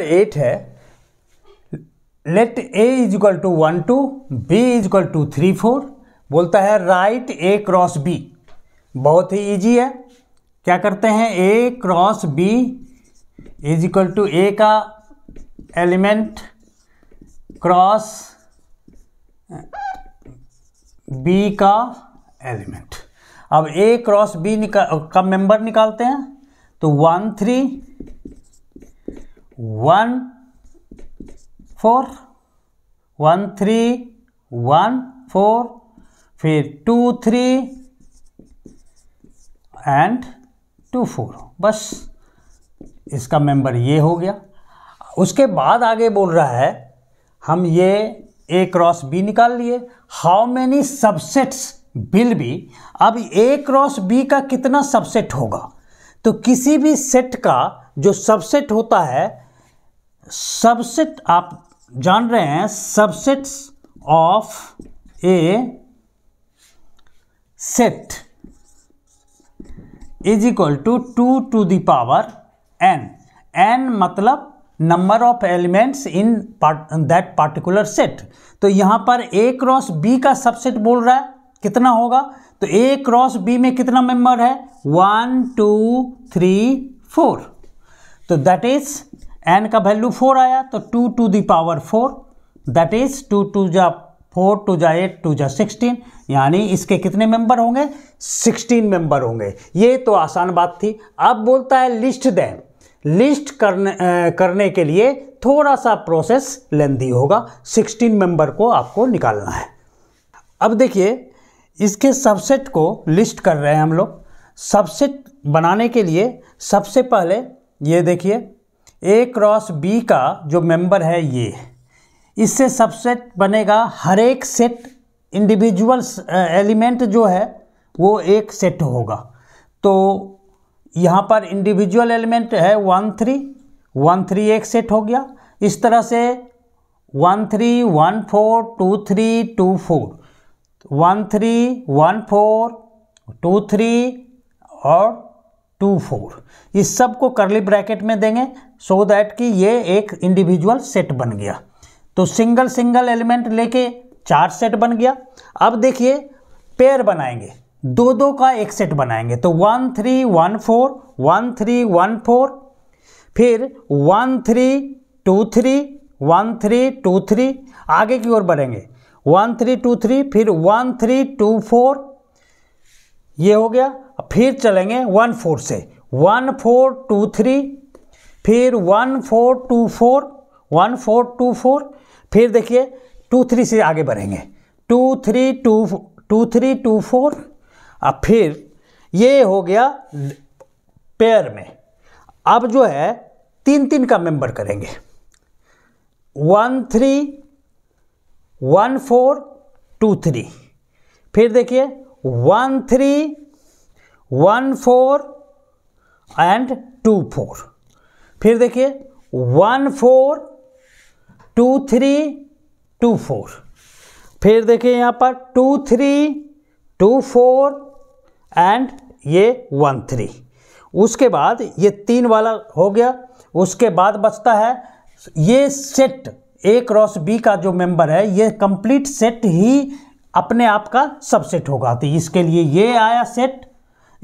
Eight है let A is equal to one two B is equal to three four बोलता है right ए cross B बहुत ही easy है क्या करते हैं A cross B is equal to A का एलिमेंट क्रॉस बी का एलिमेंट अब ए क्रॉस बी निकाल का मेंबर निकालते हैं तो one three one four one three one four फिर two three and two four बस इसका मेंबर ये हो गया उसके बाद आगे बोल रहा है हम ये ए क्रॉस बी निकाल लिए how many subsets will be अब ए क्रॉस बी का कितना सबसेट होगा तो किसी भी सेट का जो सबसेट होता है सबसेट आप जान रहे हैं subsets of a set is equal to two two the power n n मतलब number of elements in that particular set तो यहां पर ए क्रॉस बी का सबसेट बोल रहा है कितना होगा तो ए क्रॉस बी में कितना मेंबर है वन टू थ्री फोर तो दैट इज एन का वैल्यू फोर आया तो two two the power four that is two two जा फोर टू जा एट टू जा सिक्सटीन यानी इसके कितने मेंबर होंगे सिक्सटीन मेंबर होंगे ये तो आसान बात थी अब बोलता है लिस्ट दें लिस्ट करने आ, करने के लिए थोड़ा सा प्रोसेस लेंदी होगा सिक्सटीन मेंबर को आपको निकालना है अब देखिए इसके सबसेट को लिस्ट कर रहे हैं हम लोग सबसेट बनाने के लिए सबसे पहले ये देखिए ए क्रॉस बी का जो मेंबर है ये इससे सबसेट बनेगा हर एक सेट इंडिविजुअल एलिमेंट जो है वो एक सेट होगा तो यहाँ पर इंडिविजुअल एलिमेंट है वन थ्री वन थ्री एक सेट हो गया इस तरह से one three one four two three two four one three one four two three और टू फोर इस सब को करली ब्रैकेट में देंगे सो so दैट कि ये एक इंडिविजुअल सेट बन गया तो सिंगल सिंगल एलिमेंट लेके चार सेट बन गया अब देखिए पेयर बनाएंगे दो दो का एक सेट बनाएंगे तो one three one four one three one four फिर one three two three one three two three आगे की ओर बढ़ेंगे वन थ्री टू थ्री फिर वन थ्री टू फोर ये हो गया फिर चलेंगे वन फोर से वन फोर टू थ्री फिर one four two four one four two four फिर देखिए टू थ्री से आगे बढ़ेंगे two three two two three two four अब फिर ये हो गया पेयर में अब जो है तीन तीन का मेंबर करेंगे one three one four two three फिर देखिए one three one four and two four फिर देखिए one four two three two four फिर देखिए यहाँ पर two three two four and ये वन थ्री उसके बाद ये तीन वाला हो गया उसके बाद बचता है ये सेट ए क्रॉस बी का जो मेंबर है ये कंप्लीट सेट ही अपने आप का सबसेट होगा तो इसके लिए ये आया सेट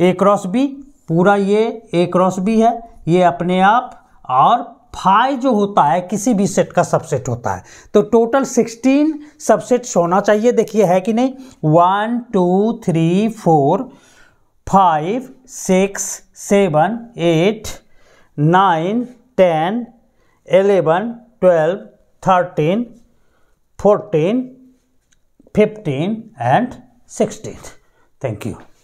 ए क्रॉस बी पूरा ये ए क्रॉस बी है ये अपने आप और फाई जो होता है किसी भी सेट का सबसेट होता है तो टोटल सिक्सटीन सबसेट्स होना चाहिए देखिए है कि नहीं one two three four five six seven eight nine ten eleven twelve thirteen fourteen 15 and 16. Thank you.